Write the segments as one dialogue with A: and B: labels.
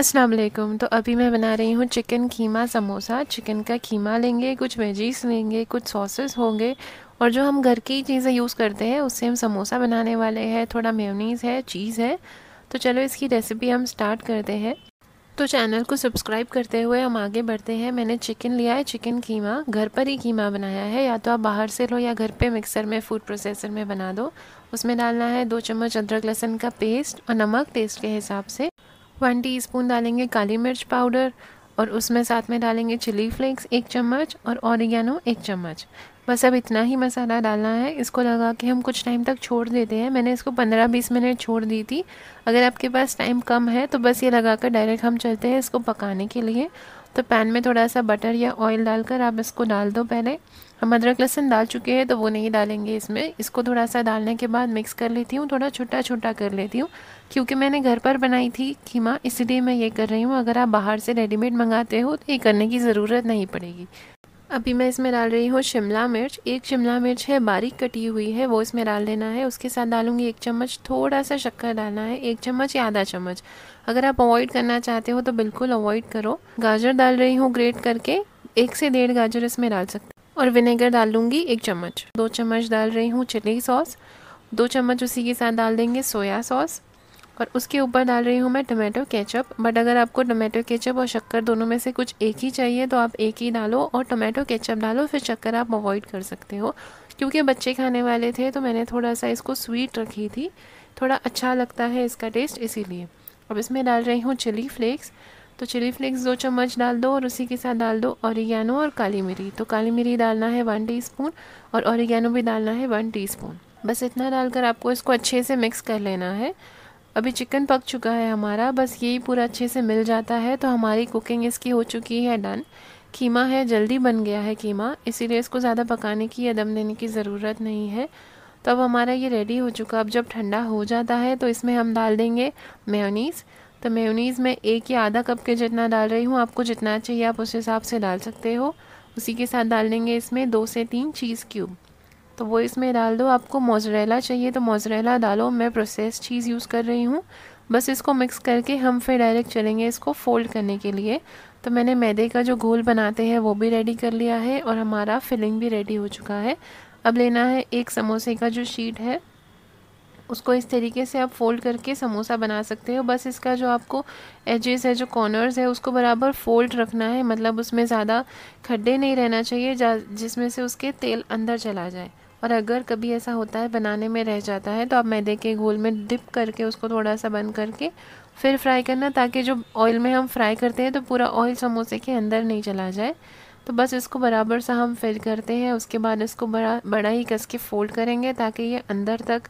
A: असलकुम तो अभी मैं बना रही हूँ चिकन कीमा समोसा चिकन का कीमा लेंगे कुछ वेजीज लेंगे कुछ सॉसेस होंगे और जो हम घर की चीज़ें यूज़ करते हैं उससे हम समोसा बनाने वाले हैं थोड़ा मेयोनीज़ है चीज़ है तो चलो इसकी रेसिपी हम स्टार्ट करते हैं तो चैनल को सब्सक्राइब करते हुए हम आगे बढ़ते हैं मैंने चिकन लिया है चिकन कीमा घर पर ही कीमा बनाया है या तो आप बाहर से लो या घर पे मिक्सर में फूड प्रोसेसर में बना दो उसमें डालना है दो चम्मच अदरक लहसन का पेस्ट और नमक टेस्ट के हिसाब से वन टी स्पून डालेंगे काली मिर्च पाउडर और उसमें साथ में डालेंगे चिली फ्लेक्स एक चम्मच और औरिगानो एक चम्मच बस अब इतना ही मसाला डालना है इसको लगा के हम कुछ टाइम तक छोड़ देते हैं मैंने इसको 15-20 मिनट छोड़ दी थी अगर आपके पास टाइम कम है तो बस ये लगा कर डायरेक्ट हम चलते हैं इसको पकाने के लिए तो पैन में थोड़ा सा बटर या ऑयल डालकर आप इसको डाल दो पहले हम अदरक लहसुन डाल चुके हैं तो वो नहीं डालेंगे इसमें इसको थोड़ा सा डालने के बाद मिक्स कर लेती हूँ थोड़ा छोटा छोटा कर लेती हूँ क्योंकि मैंने घर पर बनाई थी खीमा इसलिए मैं ये कर रही हूँ अगर आप बाहर से रेडीमेड मंगाते हो तो ये करने की ज़रूरत नहीं पड़ेगी अभी मैं इसमें डाल रही हूँ शिमला मिर्च एक शिमला मिर्च है बारीक कटी हुई है वो इसमें डाल देना है उसके साथ डालूंगी एक चम्मच थोड़ा सा शक्कर डालना है एक चम्मच या आधा चम्मच अगर आप अवॉइड करना चाहते हो तो बिल्कुल अवॉइड करो गाजर डाल रही हूँ ग्रेट करके एक से डेढ़ गाजर इसमें डाल सकते और विनेगर डाल लूँगी एक चम्मच दो चम्मच डाल रही हूँ चिली सॉस दो चम्मच उसी के साथ डाल देंगे सोया सॉस और उसके ऊपर डाल रही हूँ मैं टमाटो केचप बट अगर आपको टमाटो केचप और शक्कर दोनों में से कुछ एक ही चाहिए तो आप एक ही डालो और टमाटो केचप डालो फिर शक्कर आप अवॉइड कर सकते हो क्योंकि बच्चे खाने वाले थे तो मैंने थोड़ा सा इसको स्वीट रखी थी थोड़ा अच्छा लगता है इसका टेस्ट इसीलिए अब इसमें डाल रही हूँ चिली फ्लेक्स तो चिली फ्लेक्स दो चम्मच डाल दो और उसी के साथ डाल दो औरिगैनो और काली मिरी तो काली मिरी डालना है वन टीस्पून और औरिगैनो भी डालना है वन टीस्पून बस इतना डालकर आपको इसको अच्छे से मिक्स कर लेना है अभी चिकन पक चुका है हमारा बस यही पूरा अच्छे से मिल जाता है तो हमारी कुकिंग इसकी हो चुकी है डन कीमा है जल्दी बन गया है कीमा इसीलिए इसको ज़्यादा पकाने की या दम देने की ज़रूरत नहीं है तो अब हमारा ये रेडी हो चुका अब जब ठंडा हो जाता है तो इसमें हम डाल देंगे मेयोनीज़ तो मेयोनीज़ में एक या आधा कप के जितना डाल रही हूँ आपको जितना चाहिए आप उस हिसाब से डाल सकते हो उसी के साथ डाल देंगे इसमें दो से तीन चीज़ क्यूब तो वो इसमें डाल दो आपको मोजरेला चाहिए तो मोजरेला डालो मैं प्रोसेस चीज़ यूज़ कर रही हूँ बस इसको मिक्स करके हम फिर डायरेक्ट चलेंगे इसको फोल्ड करने के लिए तो मैंने मैदे का जो घोल बनाते हैं वो भी रेडी कर लिया है और हमारा फिलिंग भी रेडी हो चुका है अब लेना है एक समोसे का जो शीट है उसको इस तरीके से आप फ़ोल्ड करके समोसा बना सकते हो बस इसका जो आपको एजेस है जो कॉर्नर्स है उसको बराबर फ़ोल्ड रखना है मतलब उसमें ज़्यादा खड्डे नहीं रहना चाहिए जिसमें से उसके तेल अंदर चला जाए और अगर कभी ऐसा होता है बनाने में रह जाता है तो आप मैदे के घोल में डिप करके उसको थोड़ा सा बंद करके फिर फ्राई करना ताकि जो ऑयल में हम फ्राई करते हैं तो पूरा ऑयल समोसे के अंदर नहीं चला जाए तो बस इसको बराबर सा हम फिल करते हैं उसके बाद इसको बड़ा बड़ा ही कस के फोल्ड करेंगे ताकि ये अंदर तक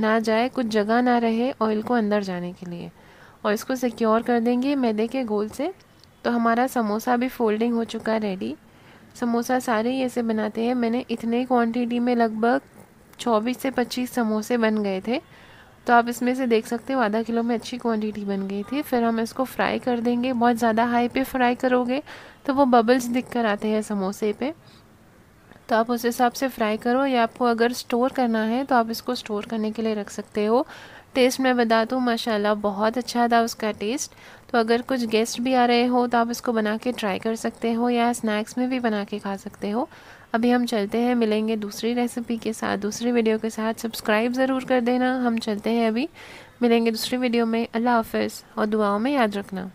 A: ना जाए कुछ जगह ना रहे ऑयल को अंदर जाने के लिए और इसको सिक्योर कर देंगे मैदे के गोल से तो हमारा समोसा भी फोल्डिंग हो चुका है रेडी समोसा सारे ही ऐसे बनाते हैं मैंने इतने क्वांटिटी में लगभग 24 से 25 समोसे बन गए थे तो आप इसमें से देख सकते हो आधा किलो में अच्छी क्वांटिटी बन गई थी फिर हम इसको फ्राई कर देंगे बहुत ज़्यादा हाई पे फ्राई करोगे तो वो बबल्स दिख कर आते हैं समोसे पे तो आप उस हिसाब से फ्राई करो या आपको अगर स्टोर करना है तो आप इसको स्टोर करने के लिए रख सकते हो टेस्ट मैं बता दूँ माशाला बहुत अच्छा था उसका टेस्ट तो अगर कुछ गेस्ट भी आ रहे हो तो आप इसको बना के ट्राई कर सकते हो या स्नैक्स में भी बना के खा सकते हो अभी हम चलते हैं मिलेंगे दूसरी रेसिपी के साथ दूसरी वीडियो के साथ सब्सक्राइब ज़रूर कर देना हम चलते हैं अभी मिलेंगे दूसरी वीडियो में अल्लाह हाफ और दुआओं में याद रखना